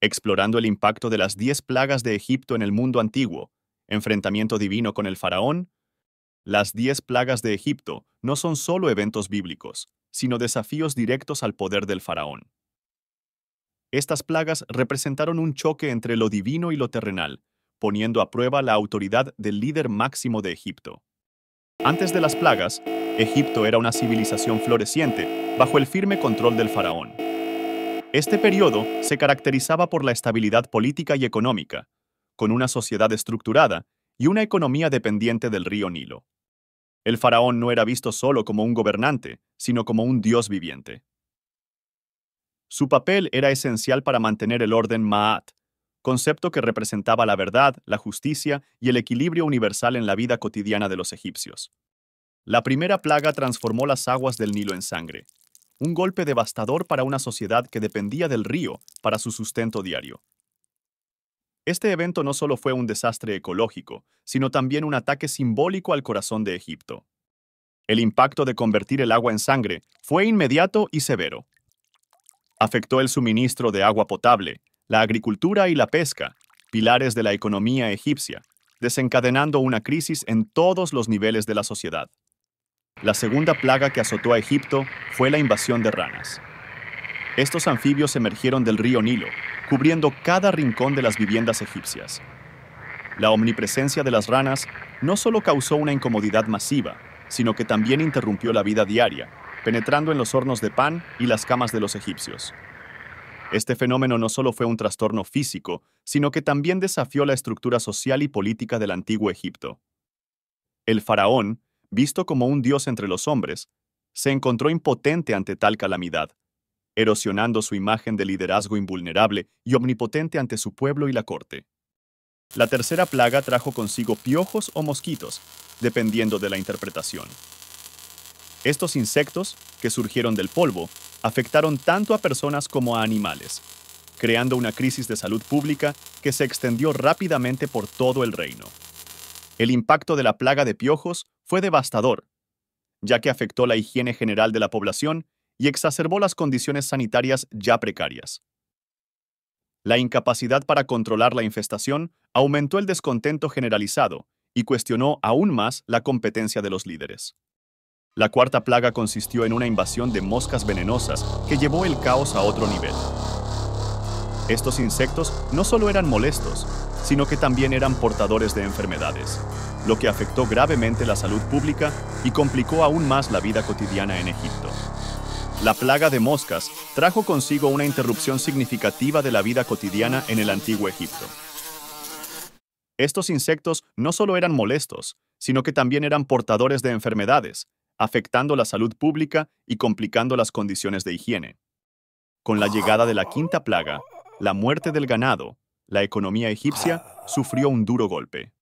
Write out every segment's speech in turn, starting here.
explorando el impacto de las diez plagas de Egipto en el mundo antiguo, enfrentamiento divino con el faraón. Las diez plagas de Egipto no son solo eventos bíblicos, sino desafíos directos al poder del faraón. Estas plagas representaron un choque entre lo divino y lo terrenal, poniendo a prueba la autoridad del líder máximo de Egipto. Antes de las plagas, Egipto era una civilización floreciente, bajo el firme control del faraón. Este periodo se caracterizaba por la estabilidad política y económica, con una sociedad estructurada y una economía dependiente del río Nilo. El faraón no era visto solo como un gobernante, sino como un dios viviente. Su papel era esencial para mantener el orden Ma'at, concepto que representaba la verdad, la justicia y el equilibrio universal en la vida cotidiana de los egipcios. La primera plaga transformó las aguas del Nilo en sangre, un golpe devastador para una sociedad que dependía del río para su sustento diario. Este evento no solo fue un desastre ecológico, sino también un ataque simbólico al corazón de Egipto. El impacto de convertir el agua en sangre fue inmediato y severo. Afectó el suministro de agua potable, la agricultura y la pesca, pilares de la economía egipcia, desencadenando una crisis en todos los niveles de la sociedad. La segunda plaga que azotó a Egipto fue la invasión de ranas. Estos anfibios emergieron del río Nilo, cubriendo cada rincón de las viviendas egipcias. La omnipresencia de las ranas no solo causó una incomodidad masiva, sino que también interrumpió la vida diaria, penetrando en los hornos de pan y las camas de los egipcios. Este fenómeno no solo fue un trastorno físico, sino que también desafió la estructura social y política del antiguo Egipto. El faraón, visto como un dios entre los hombres, se encontró impotente ante tal calamidad, erosionando su imagen de liderazgo invulnerable y omnipotente ante su pueblo y la corte. La tercera plaga trajo consigo piojos o mosquitos, dependiendo de la interpretación. Estos insectos, que surgieron del polvo, afectaron tanto a personas como a animales, creando una crisis de salud pública que se extendió rápidamente por todo el reino. El impacto de la plaga de piojos fue devastador, ya que afectó la higiene general de la población y exacerbó las condiciones sanitarias ya precarias. La incapacidad para controlar la infestación aumentó el descontento generalizado y cuestionó aún más la competencia de los líderes. La cuarta plaga consistió en una invasión de moscas venenosas que llevó el caos a otro nivel. Estos insectos no solo eran molestos, sino que también eran portadores de enfermedades, lo que afectó gravemente la salud pública y complicó aún más la vida cotidiana en Egipto. La plaga de moscas trajo consigo una interrupción significativa de la vida cotidiana en el antiguo Egipto. Estos insectos no solo eran molestos, sino que también eran portadores de enfermedades, afectando la salud pública y complicando las condiciones de higiene. Con la llegada de la quinta plaga, la muerte del ganado, la economía egipcia sufrió un duro golpe.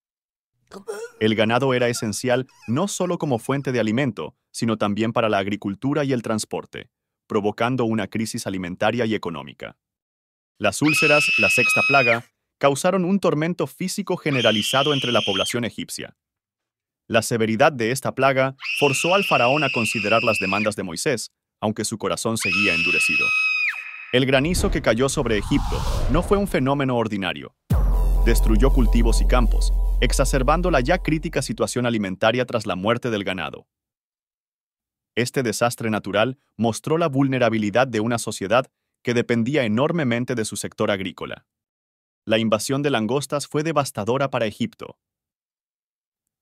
El ganado era esencial no solo como fuente de alimento, sino también para la agricultura y el transporte, provocando una crisis alimentaria y económica. Las úlceras, la sexta plaga, causaron un tormento físico generalizado entre la población egipcia. La severidad de esta plaga forzó al faraón a considerar las demandas de Moisés, aunque su corazón seguía endurecido. El granizo que cayó sobre Egipto no fue un fenómeno ordinario. Destruyó cultivos y campos, exacerbando la ya crítica situación alimentaria tras la muerte del ganado. Este desastre natural mostró la vulnerabilidad de una sociedad que dependía enormemente de su sector agrícola. La invasión de langostas fue devastadora para Egipto.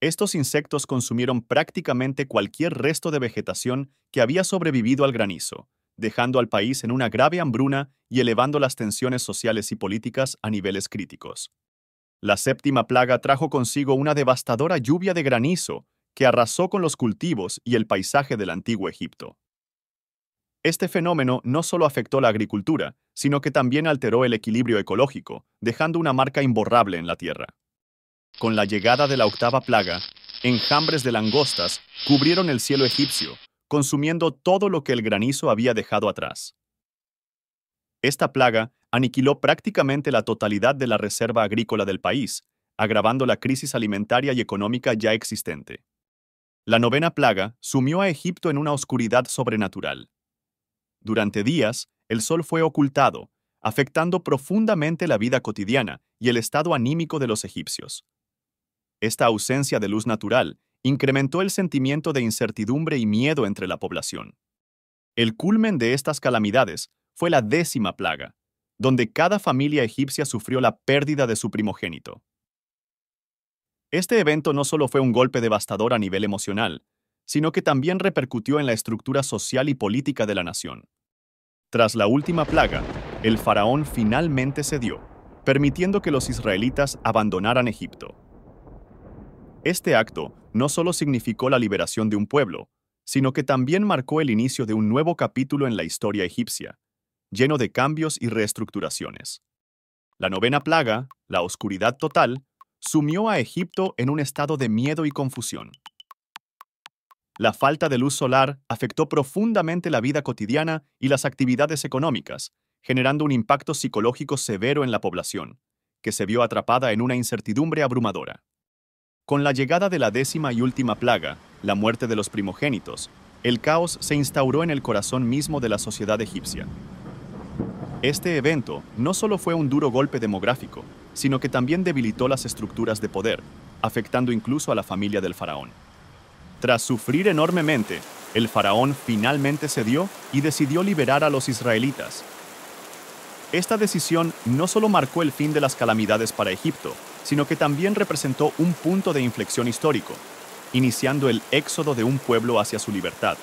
Estos insectos consumieron prácticamente cualquier resto de vegetación que había sobrevivido al granizo, dejando al país en una grave hambruna y elevando las tensiones sociales y políticas a niveles críticos. La séptima plaga trajo consigo una devastadora lluvia de granizo que arrasó con los cultivos y el paisaje del antiguo Egipto. Este fenómeno no solo afectó la agricultura, sino que también alteró el equilibrio ecológico, dejando una marca imborrable en la tierra. Con la llegada de la octava plaga, enjambres de langostas cubrieron el cielo egipcio, consumiendo todo lo que el granizo había dejado atrás. Esta plaga aniquiló prácticamente la totalidad de la reserva agrícola del país, agravando la crisis alimentaria y económica ya existente. La novena plaga sumió a Egipto en una oscuridad sobrenatural. Durante días, el sol fue ocultado, afectando profundamente la vida cotidiana y el estado anímico de los egipcios. Esta ausencia de luz natural incrementó el sentimiento de incertidumbre y miedo entre la población. El culmen de estas calamidades fue la décima plaga, donde cada familia egipcia sufrió la pérdida de su primogénito. Este evento no solo fue un golpe devastador a nivel emocional, sino que también repercutió en la estructura social y política de la nación. Tras la última plaga, el faraón finalmente cedió, permitiendo que los israelitas abandonaran Egipto. Este acto no solo significó la liberación de un pueblo, sino que también marcó el inicio de un nuevo capítulo en la historia egipcia, lleno de cambios y reestructuraciones. La novena plaga, la oscuridad total, sumió a Egipto en un estado de miedo y confusión. La falta de luz solar afectó profundamente la vida cotidiana y las actividades económicas, generando un impacto psicológico severo en la población, que se vio atrapada en una incertidumbre abrumadora. Con la llegada de la décima y última plaga, la muerte de los primogénitos, el caos se instauró en el corazón mismo de la sociedad egipcia. Este evento no solo fue un duro golpe demográfico, sino que también debilitó las estructuras de poder, afectando incluso a la familia del faraón. Tras sufrir enormemente, el faraón finalmente cedió y decidió liberar a los israelitas. Esta decisión no solo marcó el fin de las calamidades para Egipto, sino que también representó un punto de inflexión histórico, iniciando el éxodo de un pueblo hacia su libertad.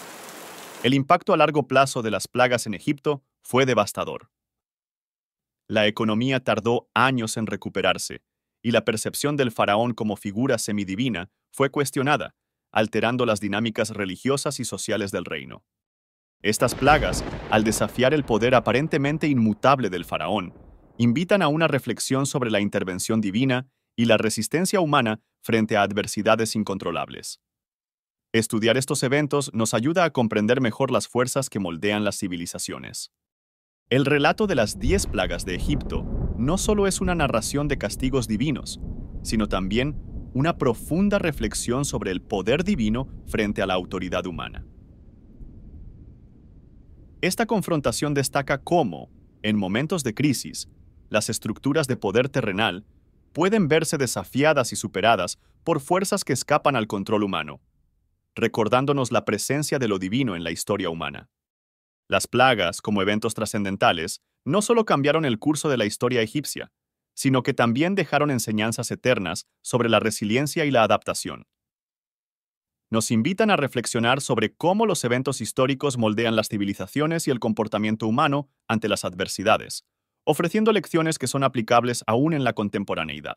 El impacto a largo plazo de las plagas en Egipto fue devastador. La economía tardó años en recuperarse, y la percepción del faraón como figura semidivina fue cuestionada, alterando las dinámicas religiosas y sociales del reino. Estas plagas, al desafiar el poder aparentemente inmutable del faraón, invitan a una reflexión sobre la intervención divina y la resistencia humana frente a adversidades incontrolables. Estudiar estos eventos nos ayuda a comprender mejor las fuerzas que moldean las civilizaciones. El relato de las diez plagas de Egipto no solo es una narración de castigos divinos, sino también una profunda reflexión sobre el poder divino frente a la autoridad humana. Esta confrontación destaca cómo, en momentos de crisis, las estructuras de poder terrenal pueden verse desafiadas y superadas por fuerzas que escapan al control humano, recordándonos la presencia de lo divino en la historia humana. Las plagas, como eventos trascendentales, no solo cambiaron el curso de la historia egipcia, sino que también dejaron enseñanzas eternas sobre la resiliencia y la adaptación. Nos invitan a reflexionar sobre cómo los eventos históricos moldean las civilizaciones y el comportamiento humano ante las adversidades, ofreciendo lecciones que son aplicables aún en la contemporaneidad.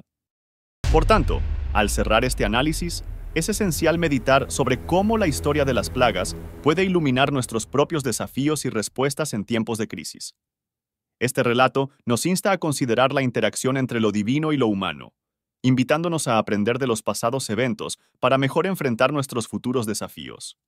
Por tanto, al cerrar este análisis, es esencial meditar sobre cómo la historia de las plagas puede iluminar nuestros propios desafíos y respuestas en tiempos de crisis. Este relato nos insta a considerar la interacción entre lo divino y lo humano, invitándonos a aprender de los pasados eventos para mejor enfrentar nuestros futuros desafíos.